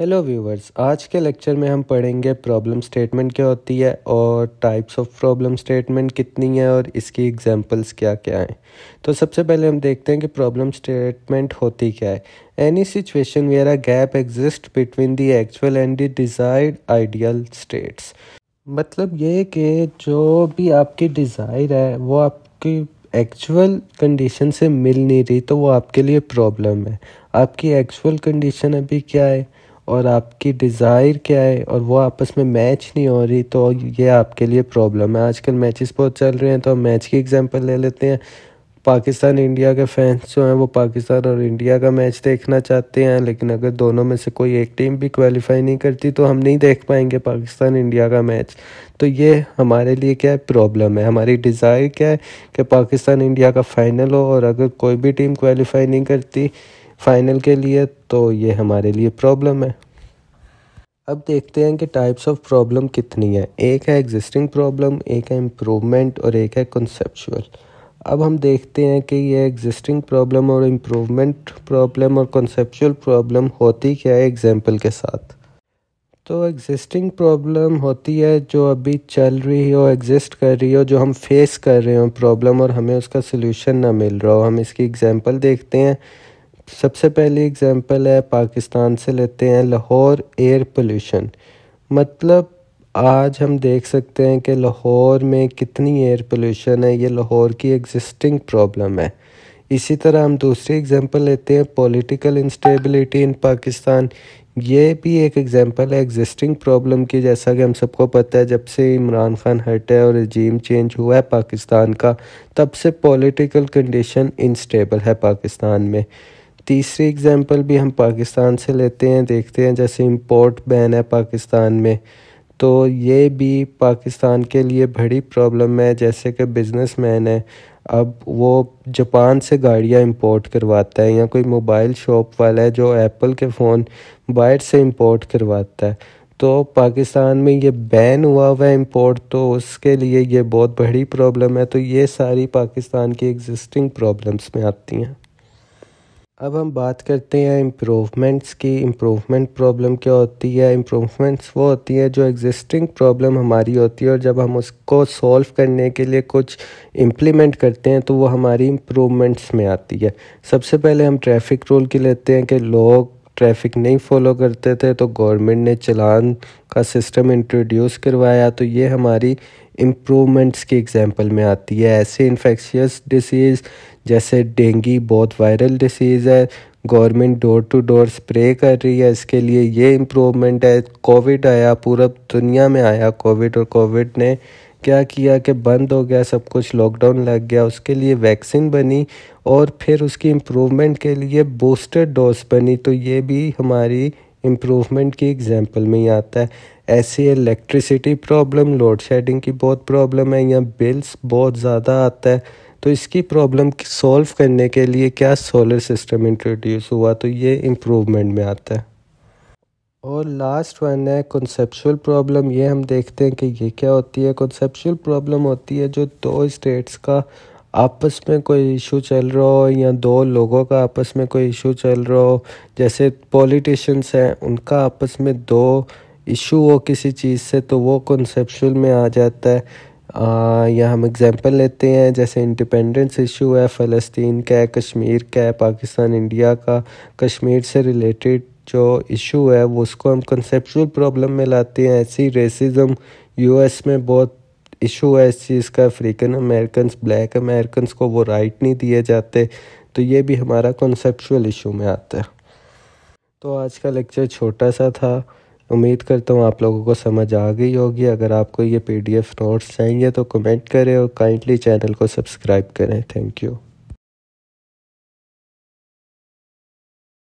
hello viewers आज के lecture में हम पढ़ेंगे प्रॉब्लम स्टेटमेंट क्या होती है और टाइप्स ऑफ प्रॉब्लम स्टेटमेंट कितनी है और इसकी एग्जांपल्स क्या क्या हैं तो सबसे पहले हम देखते हैं कि प्रॉब्लम स्टेटमेंट होती क्या है any situation where a gap exist between the actual and the desired ideal states मतलब ये कि जो भी आपकी डिज़ायर है वो आपकी एक्चुअल कंडीशन से मिल नहीं रही तो वो आपके लिए प्रॉब्लम है आपकी एक्चुअल कंडीशन अभी क्या है और आपकी डिज़ायर क्या है और वो आपस में मैच नहीं हो रही तो ये आपके लिए प्रॉब्लम है आजकल मैचेस बहुत चल रहे हैं तो हम मैच की एग्जांपल ले लेते हैं पाकिस्तान इंडिया के फैंस जो हैं वो पाकिस्तान और इंडिया का मैच देखना चाहते हैं लेकिन अगर दोनों में से कोई एक टीम भी क्वालिफाई नहीं करती तो हम नहीं देख पाएंगे पाकिस्तान इंडिया का मैच तो ये हमारे लिए क्या है प्रॉब्लम है हमारी डिज़ायर क्या है कि पाकिस्तान इंडिया का फाइनल हो और अगर कोई भी टीम क्वालिफाई नहीं करती फाइनल के लिए तो ये हमारे लिए प्रॉब्लम है अब देखते हैं कि टाइप्स ऑफ प्रॉब्लम कितनी है एक है एग्जिस्टिंग प्रॉब्लम एक है इम्प्रूवमेंट और एक है कंसेप्चुअल अब हम देखते हैं कि ये एग्जिस्टिंग प्रॉब्लम और इम्प्रूवमेंट प्रॉब्लम और कॉन्सेप्चुअल प्रॉब्लम होती क्या है एग्जाम्पल के साथ तो एग्जिस्टिंग प्रॉब्लम होती है जो अभी चल रही हो एग्जिस्ट कर रही हो जो हम फेस कर रहे हो प्रॉब्लम और हमें उसका सोल्यूशन ना मिल रहा हो हम इसकी एग्जाम्पल देखते हैं सबसे पहली एग्जांपल है पाकिस्तान से लेते हैं लाहौर एयर पोल्यूशन मतलब आज हम देख सकते हैं कि लाहौर में कितनी एयर पोल्यूशन है ये लाहौर की एग्जिस्टिंग प्रॉब्लम है इसी तरह हम दूसरी एग्जांपल लेते हैं पॉलिटिकल इंस्टेबिलिटी इन पाकिस्तान ये भी एक एग्जांपल है एग्जिस्टिंग प्रॉब्लम की जैसा कि हम सबको पता है जब से इमरान खान हटे और रजीम चेंज हुआ है पाकिस्तान का तब से पॉलिटिकल कंडीशन इंस्टेबल है पाकिस्तान में तीसरी एग्जांपल भी हम पाकिस्तान से लेते हैं देखते हैं जैसे इंपोर्ट बैन है पाकिस्तान में तो ये भी पाकिस्तान के लिए बड़ी प्रॉब्लम है जैसे कि बिजनेस मैन है अब वो जापान से गाड़ियाँ इंपोर्ट करवाता है या कोई मोबाइल शॉप वाला है जो एप्पल के फ़ोन बाहर से इंपोर्ट करवाता है तो पाकिस्तान में ये बैन हुआ हुआ है इम्पोर्ट तो उसके लिए ये बहुत बड़ी प्रॉब्लम है तो ये सारी पाकिस्तान की एग्जिस्टिंग प्रॉब्लम्स में आती हैं अब हम बात करते हैं इम्प्रूवमेंट्स की इम्प्रूवमेंट प्रॉब्लम क्या होती है इम्प्रूवमेंट्स वो होती है जो एग्जिस्टिंग प्रॉब्लम हमारी होती है और जब हम उसको सॉल्व करने के लिए कुछ इम्प्लीमेंट करते हैं तो वो हमारी इम्प्रूवमेंट्स में आती है सबसे पहले हम ट्रैफिक रूल की लेते हैं कि लोग ट्रैफिक नहीं फॉलो करते थे तो गवर्नमेंट ने चलान का सिस्टम इंट्रोड्यूस करवाया तो ये हमारी इम्प्रूवमेंट्स की एग्जाम्पल में आती है ऐसे इन्फेक्शियस डिसीज़ जैसे डेंगी बहुत वायरल डिसीज़ है government door to door spray कर रही है इसके लिए ये इम्प्रूवमेंट है कोविड आया पूरा दुनिया में आया कोविड और कोविड ने क्या किया कि बंद हो गया सब कुछ लॉकडाउन लग गया उसके लिए वैक्सीन बनी और फिर उसकी इम्प्रूवमेंट के लिए बूस्टर डोज बनी तो ये भी हमारी इम्प्रूवमेंट की एग्जांपल में ही आता है ऐसी इलेक्ट्रिसिटी प्रॉब्लम लोड शेडिंग की बहुत प्रॉब्लम है या बिल्स बहुत ज़्यादा आता है तो इसकी प्रॉब्लम सॉल्व करने के लिए क्या सोलर सिस्टम इंट्रोड्यूस हुआ तो ये इम्प्रूवमेंट में आता है और लास्ट वन है कॉन्सेप्चुअल प्रॉब्लम ये हम देखते हैं कि ये क्या होती है कॉन्सेप्चुअल प्रॉब्लम होती है जो दो स्टेट्स का आपस में कोई इशू चल रहा हो या दो लोगों का आपस में कोई इशू चल रहा हो जैसे पॉलिटिशियंस हैं उनका आपस में दो इशू हो किसी चीज़ से तो वो कॉन्सेप्चुअल में आ जाता है या हम एग्ज़ाम्पल लेते हैं जैसे इंडिपेंडेंस इशू है फ़लस्तीन का है कश्मीर का है पाकिस्तान इंडिया का कश्मीर से रिलेटेड जो इशू है वो उसको हम कंसेप्चुअल प्रॉब्लम में लाते हैं ऐसी रेसिज्म यूएस में बहुत इशू है इस चीज़ का अफ्रीकन अमेरिकन ब्लैक अमेरिकन को वो राइट नहीं दिए जाते तो ये भी हमारा कॉन्सेप्चुअल इशू में आता है तो आज का लेक्चर छोटा सा था उम्मीद करता हूँ आप लोगों को समझ आ गई होगी अगर आपको ये पीडीएफ नोट्स चाहिए तो कमेंट करें और काइंडली चैनल को सब्सक्राइब करें थैंक यू